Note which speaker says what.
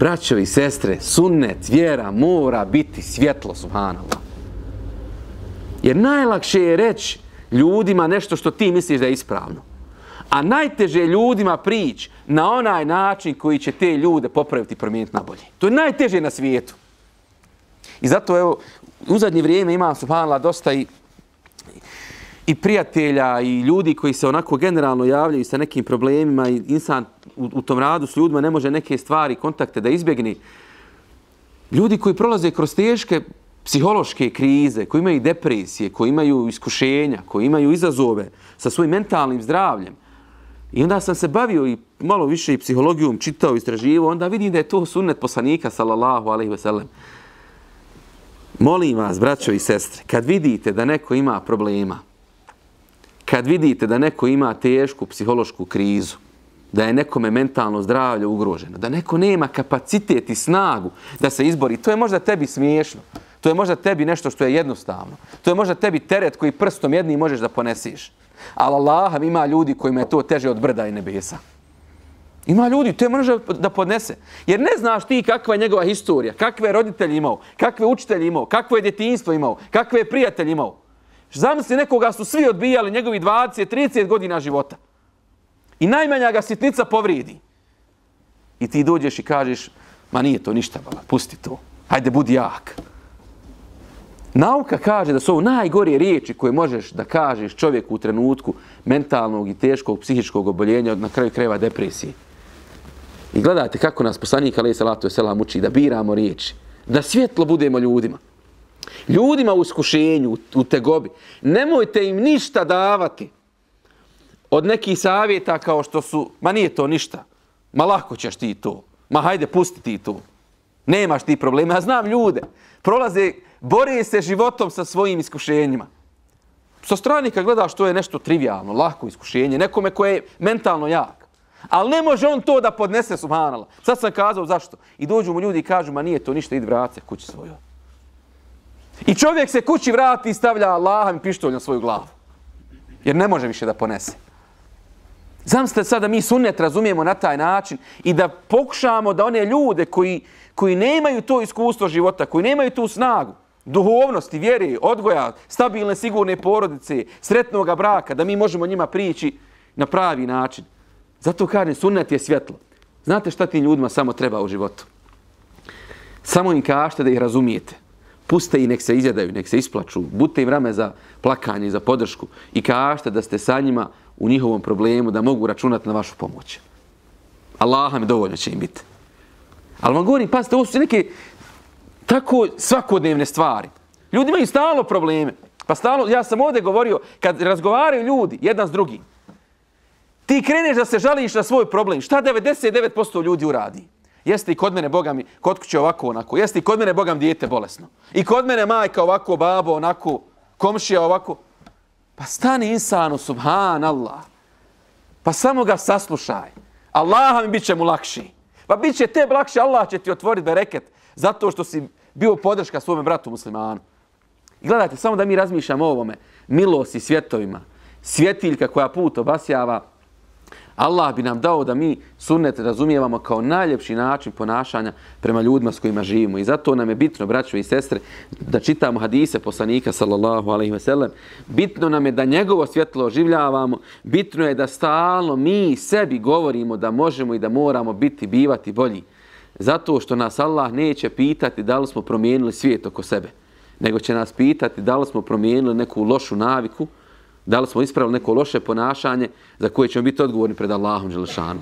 Speaker 1: braćovi, i sestre, sunnet, vjera mora biti svjetlo, subhanallah. Jer najlakše je reći ljudima nešto što ti misliš da je ispravno. A najteže ljudima prići na onaj način koji će te ljude popraviti i promijeniti na bolje. To je najteže na svijetu. I zato evo, u zadnje vrijeme imam subhanallah dosta i i prijatelja i ljudi koji se onako generalno javljaju sa nekim problemima i insan u, u tom radu s ljudima ne može neke stvari, kontakte da izbjegni. Ljudi koji prolaze kroz teške psihološke krize, koji imaju depresije, koji imaju iskušenja, koji imaju izazove sa svojim mentalnim zdravljem. I onda sam se bavio i malo više i psihologijom čitao, istraživo, onda vidim da je to sunnet poslanika, salallahu alaihi veselem. Molim vas, braćo i sestre, kad vidite da neko ima problema, kad vidite da neko ima tešku psihološku krizu, da je nekome mentalno zdravlje ugroženo, da neko nema kapacitet i snagu da se izbori, to je možda tebi smiješno. To je možda tebi nešto što je jednostavno. To je možda tebi teret koji prstom jedni možeš da ponesiš. Ali Allah ima ljudi kojima je to teže od brda i nebesa. Ima ljudi, to je možda da podnese. Jer ne znaš ti kakva je njegova historija, kakve je roditelj imao, kakve učitelj imao, kakvo je djetinstvo imao, kakve je prijatelj imao. Zamisli nekoga su svi odbijali njegovi 20, 30 godina života. I najmanja ga sitnica povrijedi. I ti dođeš i kažeš, ma nije to ništa, bala, pusti to. Hajde, budi jak. Nauka kaže da su ovo najgore riječi koje možeš da kažeš čovjeku u trenutku mentalnog i teškog psihičkog oboljenja na kraju kreva depresije. I gledajte kako nas poslanik Ali Salatu Veselam uči da biramo riječi, da svjetlo budemo ljudima ljudima u iskušenju, u tegobi, nemojte im ništa davati od nekih savjeta kao što su, ma nije to ništa, ma lako ćeš ti to, ma hajde pusti ti to, nemaš ti problema, ja znam ljude, prolaze, bore se životom sa svojim iskušenjima. Sa strani kad gledaš to je nešto trivialno, lako iskušenje, nekome koje je mentalno jak. Ali ne može on to da podnese, subhanala. Sad sam kazao zašto. I dođu mu ljudi i kažu, ma nije to ništa, idi vrace kući svojoj. I čovjek se kući vrati i stavlja Allahom pištolj na svoju glavu. Jer ne može više da ponese. Zamislite sada mi sunnet razumijemo na taj način i da pokušamo da one ljude koji, koji nemaju to iskustvo života, koji nemaju tu snagu, duhovnosti, vjere, odgoja, stabilne, sigurne porodice, sretnog braka, da mi možemo njima prići na pravi način. Zato kažem, sunnet je svjetlo. Znate šta ti ljudima samo treba u životu? Samo im kažete da ih razumijete puste i nek se izjedaju, nek se isplaču, budite im rame za plakanje i za podršku i kažete da ste sa njima u njihovom problemu da mogu računati na vašu pomoć. Allaha mi dovoljno će im biti. Ali vam govorim, pazite, ovo su neke tako svakodnevne stvari. Ljudi imaju stalo probleme. Pa stalo, ja sam ovdje govorio, kad razgovaraju ljudi, jedan s drugim, ti kreneš da se žališ na svoj problem, šta 99% ljudi uradi? jeste i kod mene Boga mi, kod kuće ovako onako, jeste i kod mene Boga mi dijete bolesno. I kod mene majka ovako, babo onako, komšija ovako. Pa stani insanu, subhanallah. Pa samo ga saslušaj. Allah mi bit će mu lakši. Pa bit će te lakši, Allah će ti otvoriti bereket zato što si bio podrška svome bratu muslimanu. I gledajte, samo da mi razmišljamo o ovome. Milosti svjetovima. Svjetiljka koja put obasjava, Allah bi nam dao da mi sunnet razumijevamo kao najljepši način ponašanja prema ljudima s kojima živimo. I zato nam je bitno, braćo i sestre, da čitamo hadise poslanika, sallallahu alaihi veselem. Bitno nam je da njegovo svjetlo oživljavamo. Bitno je da stalno mi sebi govorimo da možemo i da moramo biti, bivati bolji. Zato što nas Allah neće pitati da li smo promijenili svijet oko sebe, nego će nas pitati da li smo promijenili neku lošu naviku, Da li smo ispravili neko loše ponašanje za koje ćemo biti odgovorni pred Allahom Đelešanu.